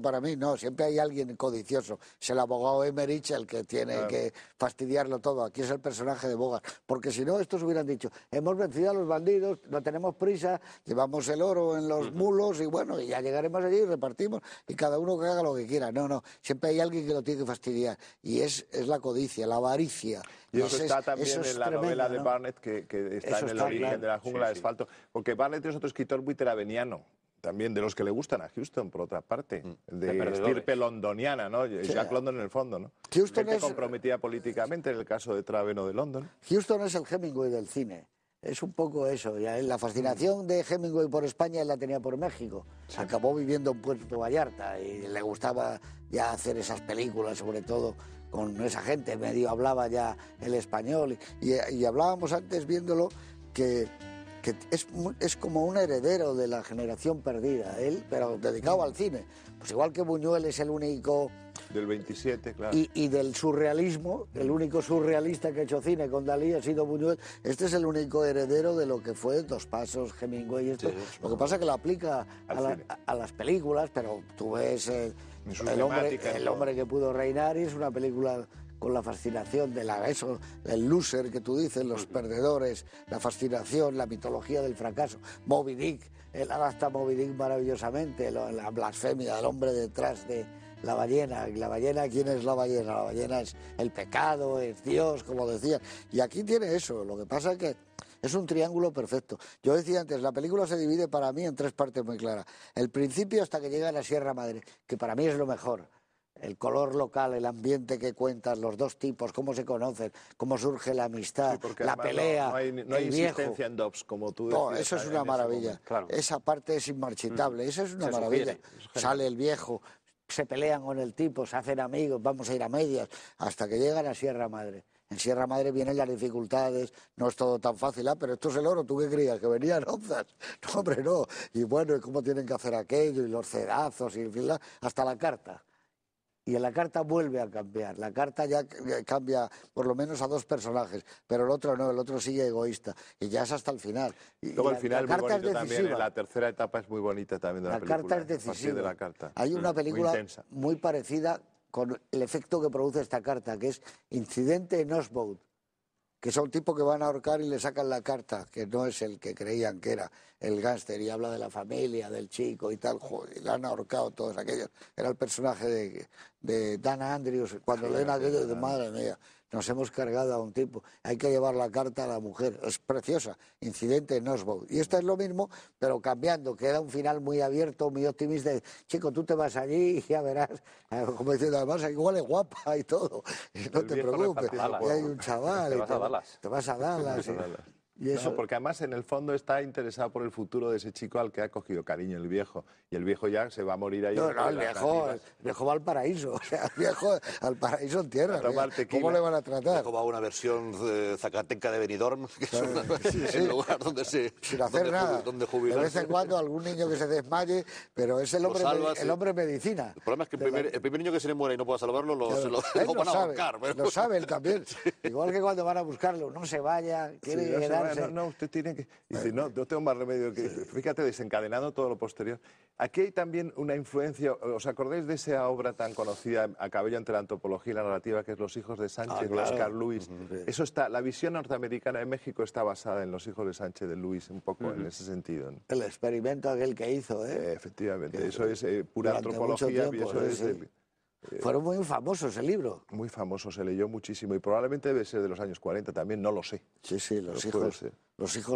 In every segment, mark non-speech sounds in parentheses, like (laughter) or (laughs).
Para mí no, siempre hay alguien codicioso. Es el abogado Emerich el que tiene que fastidiarlo todo. Aquí es el personaje de Bogas. Porque si no, estos hubieran dicho, hemos vencido a los bandidos, no tenemos prisa, llevamos el oro en los mulos y bueno, ya llegaremos allí y repartimos y cada uno que haga lo que quiera. No, no, siempre hay alguien que lo tiene que fastidiar. Y es, la codicia, la avaricia. Y eso, está también en la novela de Barnett, que, está en el origen de la jungla de asfalto. Porque Barnett es otro escritor muy teraveniano también de los que le gustan a Houston, por otra parte, mm. de, estirpe londoniana, ¿no? Jack London en el fondo, ¿no? Houston se es... comprometida políticamente, en el caso de Traveno de London. Houston es el Hemingway del cine. Es un poco eso. Eh, la fascinación de Hemingway por España la tenía por México. Se Acabó viviendo en Puerto Vallarta y le gustaba ya hacer esas películas, sobre todo con esa gente. Medio hablaba ya el español. y hablábamos antes viéndolo que es, como un heredero de la generación perdida, él, pero dedicado al cine. Pues igual que Buñuel es el único... Del 27, claro. Y, del surrealismo, el único surrealista que ha hecho cine con Dalí ha sido Buñuel. Este es el único heredero de lo que fue Dos Pasos, Hemingway y esto. lo que pasa es que lo aplica a, las películas, pero tú ves... Eh, el, hombre, el hombre que pudo reinar y es una película con la fascinación de la, eso, el loser que tú dices, los perdedores, la fascinación, la mitología del fracaso. Moby Dick, él adapta Moby Dick maravillosamente, la blasfemia del hombre detrás de la ballena. ¿La ballena quién es la ballena? La ballena es el pecado, es Dios, como decía. Y aquí tiene eso. Lo que pasa es que es un triángulo perfecto. Yo decía antes, la película se divide para mí en tres partes muy claras. El principio hasta que llega a la Sierra Madre, que para mí es lo mejor el color local, el ambiente que cuentas, los dos tipos, cómo se conocen, cómo surge la amistad, la pelea. No hay, no en como tú decías. No, eso es una maravilla. Esa parte es inmarchitable, eso es una maravilla. Sale el viejo, se pelean con el tipo, se hacen amigos, vamos a ir a medias, hasta que llegan a Sierra Madre. En Sierra Madre vienen las dificultades, no es todo tan fácil. Ah, pero esto es el oro, ¿tú qué creías? ¿Que venían onzas? (laughs) No, hombre, no. Y bueno, ¿y cómo tienen que hacer aquello? Y los cedazos, y hasta la carta y la carta vuelve a cambiar. La carta ya cambia por lo menos a dos personajes, pero el otro no, el otro sigue egoísta. Y ya es hasta el final. Y, Luego el final es muy también, la tercera etapa es muy bonita también de la, la Carta es ¿eh? decisiva. De Hay una mm, película muy, parecida con el efecto que produce esta carta, que es Incidente en Osboat, que son un tipo que van a ahorcar y le sacan la carta, que no es el que creían que era el gángster y habla de la familia, del chico y tal, joder, la han ahorcado todos aquellos. Era el personaje de, Dan Dana Andrews, cuando leen aquello, de madre mía, nos hemos cargado a un tipo, hay que llevar la carta a la mujer, es preciosa, incidente en Oswald. Y esto es lo mismo, pero cambiando, queda un final muy abierto, muy optimista, chico, tú te vas allí y ya verás, (laughs) como diciendo, además igual es guapa y todo, (laughs) no te preocupes, y hay un chaval, (laughs) te, vas a Dallas. Te y eso, porque además en el fondo está interesado por el futuro de ese chico al que ha cogido cariño el viejo. Y el viejo ya se va a morir ahí. No, no, el viejo, va al paraíso. (laughs) O sea, el viejo al paraíso en tierra. ¿Cómo le van a tratar? como a una versión eh, zacateca de Benidorm, (laughs) que es una, el lugar donde se. Sin hacer nada. de vez en cuando algún niño que se desmaye, pero es el hombre, el hombre medicina. El problema es que el primer, niño que se le muere y no pueda salvarlo, lo, se lo, lo van sabe, (laughs) también. Igual que cuando van a buscarlo, no se vaya, quiere sí, no, no, usted tiene que... no, no tengo más remedio que... Fíjate, desencadenado todo lo posterior. Aquí hay también una influencia, ¿os acordáis de esa obra tan conocida a cabello entre la antropología y la narrativa, que es Los hijos de Sánchez, ah, Oscar Luis? Eso está, la visión norteamericana de México está basada en Los hijos de Sánchez de Luis, un poco en ese sentido. El experimento aquel que hizo, ¿eh? efectivamente, eso es eh, pura antropología eh, Fueron muy famosos el libro. Muy famoso, se leyó muchísimo y probablemente debe ser de los años 40 también, no lo sé. Sí, sí, los, hijos,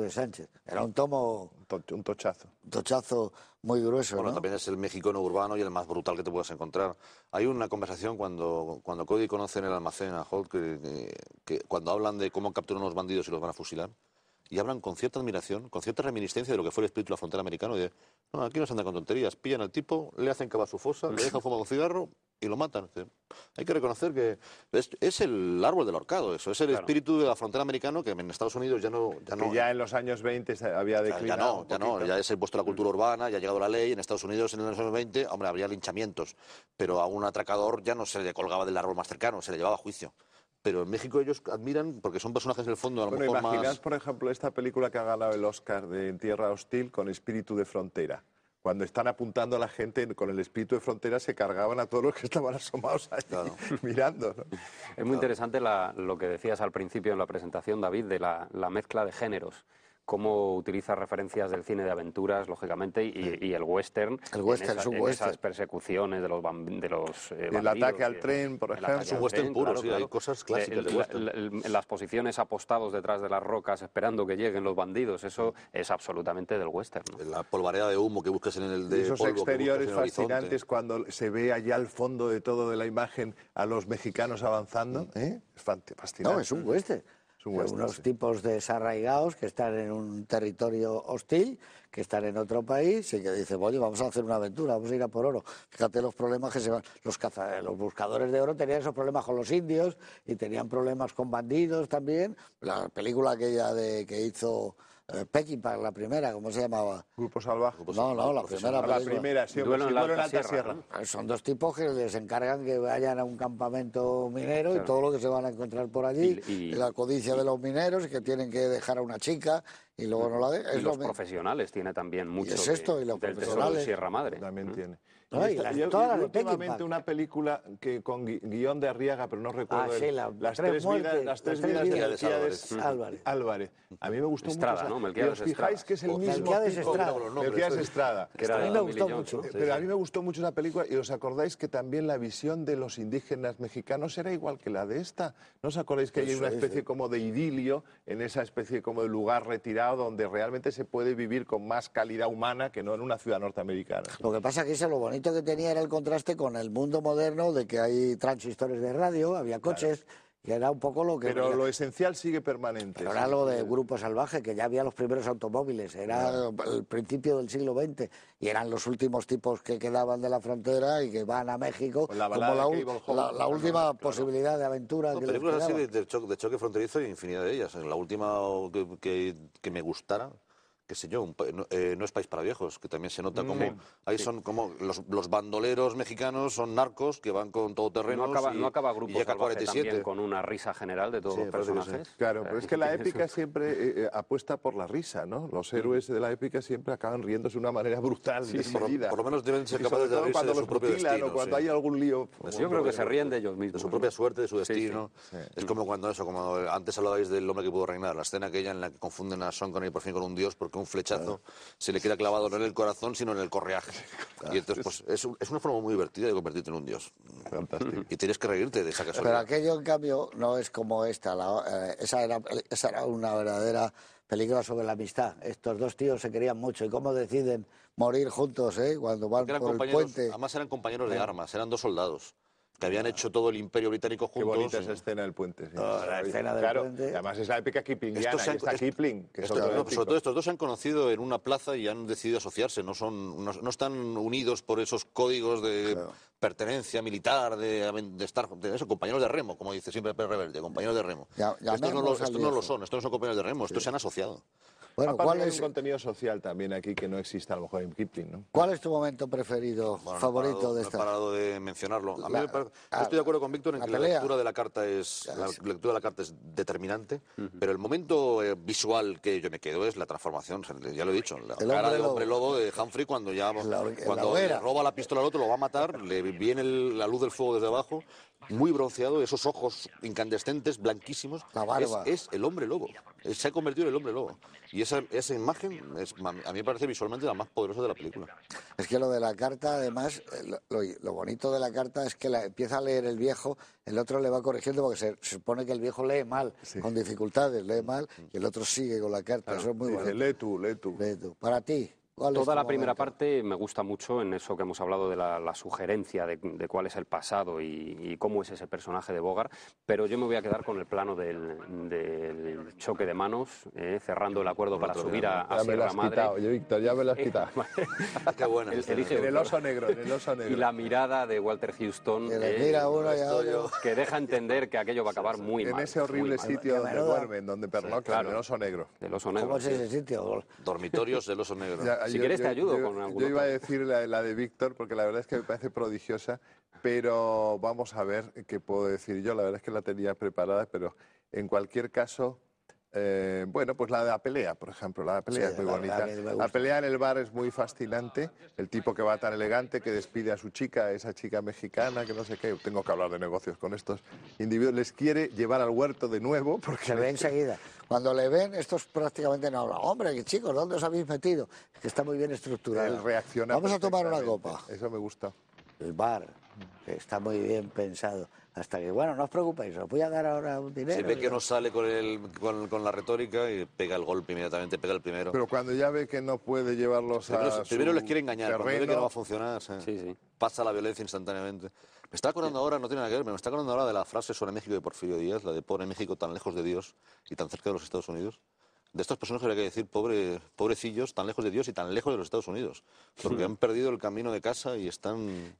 de Sánchez. Era un tomo... Un, tochazo. Un tochazo muy grueso, Bueno, también es el mexicano urbano y el más brutal que te puedas encontrar. Hay una conversación cuando, cuando Cody conoce en el almacén a Holt, que, cuando hablan de cómo capturan los bandidos y los van a fusilar, y hablan con cierta admiración, con cierta reminiscencia de lo que fue el espíritu de la frontera americana. Y de, no, aquí no se anda con tonterías. Pillan al tipo, le hacen cavar su fosa, le dejan fumar un cigarro y lo matan. Hay que reconocer que es, el árbol del horcado, eso. Es el espíritu de la frontera americana que en Estados Unidos ya no. Ya, no, ya en los años 20 había declinado. Ya, no, ya no. Ya se ha impuesto la cultura urbana, ya ha llegado la ley. En Estados Unidos en los años 20, hombre, habría linchamientos. Pero a un atracador ya no se le colgaba del árbol más cercano, se le llevaba a juicio pero en México ellos admiran porque son personajes del fondo a lo por ejemplo, esta película que ha ganado el Oscar de En Tierra Hostil con Espíritu de Frontera. Cuando están apuntando a la gente con el espíritu de frontera, se cargaban a todos los que estaban asomados ahí, (laughs) mirando. Es muy interesante lo que decías al principio en la presentación, David, de la mezcla de géneros cómo utiliza referencias del cine de aventuras, lógicamente, y, el western. El western, western. Esas persecuciones de los. de los eh, el ataque al tren, por ejemplo. Es un western puro, sí, hay cosas clásicas del western. las posiciones apostados detrás de las rocas esperando que lleguen los bandidos, eso es absolutamente del western. La polvareda de humo que buscas en el de. esos exteriores fascinantes cuando se ve allá al fondo de todo de la imagen a los mexicanos avanzando. ¿eh? Es fascinante. No, es un western unos tipos desarraigados que están en un territorio hostil, que están en otro país, y que dicen, oye, vamos a hacer una aventura, vamos a ir a por oro. Fíjate los problemas que se van. Los, caza, los buscadores de oro tenían esos problemas con los indios y tenían problemas con bandidos también. La película aquella de, que hizo eh, Pekín para la primera, ¿cómo se llamaba? Grupo Salvaje. No, no, la primera. La primera, sí, en, la Sierra. Eh, son dos tipos que les encargan que vayan a un campamento minero y todo lo que se van a encontrar por allí, y, la codicia de los mineros, que tienen que dejar a una chica y luego no la dejan. Y los profesionales tiene también mucho. es esto, y los de Sierra Madre. También ¿Mm? tiene últimamente una película que con guión de Arriaga, pero no recuerdo. Ah, las, tres vidas, de Álvarez. Álvarez. A mí me gustó Estrada, mucho. ¿no? os fijáis que es el mismo. Estrada. a mí me gustó mucho. Pero a mí me gustó mucho esa película y os acordáis que también la visión de los indígenas mexicanos era igual que la de esta. ¿No os acordáis que hay una especie eh. como de idilio en esa especie como de lugar retirado donde realmente se puede vivir con más calidad humana que no en una ciudad norteamericana? Lo que pasa es que eso es lo bonito que tenía era el contraste con el mundo moderno de que hay transistores de radio, había coches. Y era un poco lo que... Pero lo esencial sigue permanente. Pero era lo de Grupo Salvaje, que ya había los primeros automóviles, era el principio del siglo XX, y eran los últimos tipos que quedaban de la frontera y que van a México, la como la, última posibilidad de aventura no, películas así de, choque, fronterizo y infinidad de ellas. La última que, que, que me gustara, qué sé yo, eh, no, es país para viejos, que también se nota mm, como... ahí son como los, bandoleros mexicanos, son narcos que van con todo terreno. No acaba, y, no acaba Grupo 47. con una risa general de todos los personajes. Claro, eh, pero es que la (laughs) épica siempre eh, apuesta por la risa, ¿no? Los mm. héroes de la épica siempre acaban riéndose de una manera brutal, y por, por, lo menos deben ser capaces de reírse de cuando hay algún lío... yo pues, creo que pues, se ríen de ellos mismos. De su propia suerte, de su destino. Es como cuando eso, como antes hablabais del hombre que pudo reinar, la escena aquella en la que confunden a con él por fin con un dios porque que un flechazo se le queda clavado no en el corazón, sino en el correaje. (laughs) Y entonces, pues, es, una forma muy divertida de convertirte en un dios. Y tienes que reírte de esa casualidad. Pero aquello, en cambio, no es como esta. Eh, esa, era, esa era una verdadera película sobre la amistad. Estos dos tíos se querían mucho y cómo deciden morir juntos, ¿eh? Cuando van por el puente. Además eran compañeros de eh. armas, eran dos soldados que habían hecho todo el imperio británico juntos. Qué bonita esa escena del puente. Sí. Ah, la escena del claro, puente. Además es la épica kiplingiana, Kipling. Que sobre todo estos dos se han conocido en una plaza y han decidido asociarse, no, son, no, están unidos por esos códigos de pertenencia militar, de, estar de eso, compañeros de remo, como dice siempre Pérez compañeros de remo. estos, no lo son, estos no son compañeros de remo, estos se han asociado. Bueno, ¿cuál es... un contenido social también aquí que no existe a lo mejor en Kipling, ¿no? ¿Cuál es tu momento preferido, favorito de esta? No he parado de mencionarlo. A ah, estoy de acuerdo con Víctor en que la lectura de la carta es la lectura de la carta es determinante, pero el momento eh, visual que yo me quedo es la transformación, ya lo he dicho, la cara del hombre lobo de Humphrey cuando ya cuando roba la pistola al otro lo va a matar, le viene la luz del fuego desde abajo, muy bronceado, esos ojos incandescentes, blanquísimos, la barba. Es, el hombre lobo. Se ha convertido en el hombre lobo. Y esa, imagen es, a mí me parece visualmente la más poderosa de la película. Es que lo de la carta, además, eh, lo, bonito de la carta es que la, empieza a leer el viejo, el otro le va corrigiendo porque se, supone que el viejo lee mal, con dificultades, lee mal, y el otro sigue con la carta. Eso es muy bueno. Lee lee tú. Lee tú. Para ti. Toda la primera parte me gusta mucho en eso que hemos hablado de la, sugerencia de, cuál es el pasado y, cómo es ese personaje de Bogart, pero yo me voy a quedar con el plano del, choque de manos, eh, cerrando el acuerdo para subir a, a ya Sierra has Quitado, Víctor, ya me lo has eh, quitado. (laughs) (laughs) Qué bueno. El, el, oso negro, el oso (laughs) negro. Y la mirada de Walter Houston, eh, que, deja entender que aquello va a acabar muy mal. En ese horrible sitio donde duermen, donde perlocan, el oso negro. ¿Cómo es ese sitio? Dormitorios del oso negro si quieres te ayudo con Yo iba a decir la, la de Víctor, porque la verdad es que me parece prodigiosa, pero vamos a ver qué puedo decir yo. La verdad es que la tenía preparada, pero en cualquier caso, eh, bueno, pues la de la pelea, por ejemplo, la de la pelea es muy bonita. La pelea en el bar es muy fascinante. El tipo que va tan elegante, que despide a su chica, esa chica mexicana, que no sé qué. Tengo que hablar de negocios con estos individuos. Les quiere llevar al huerto de nuevo (laughs) porque se ve enseguida. Cuando le ven, estos prácticamente no hablan. Hombre, qué chicos, ¿dónde os habéis metido? Es que está muy bien estructurado. Vamos a tomar una copa. Eso me gusta. El bar está muy bien pensado hasta que, bueno, no os preocupéis, os voy a dar ahora un dinero. Se ve que no sale con, el, con, la retórica y pega el golpe inmediatamente, pega el primero. Pero cuando ya ve que no puede llevarlos primero, a. Primero les quiere engañar, terreno. ve que no va a funcionar, pasa la violencia instantáneamente. Me está acordando ahora, no tiene nada que ver, me está acordando ahora de la frase sobre México de Porfirio Díaz, la de pobre México tan lejos de Dios y tan cerca de los Estados Unidos. De estos personajes habría que decir pobre, pobrecillos tan lejos de Dios y tan lejos de los Estados Unidos, porque (laughs) han perdido el camino de casa y están...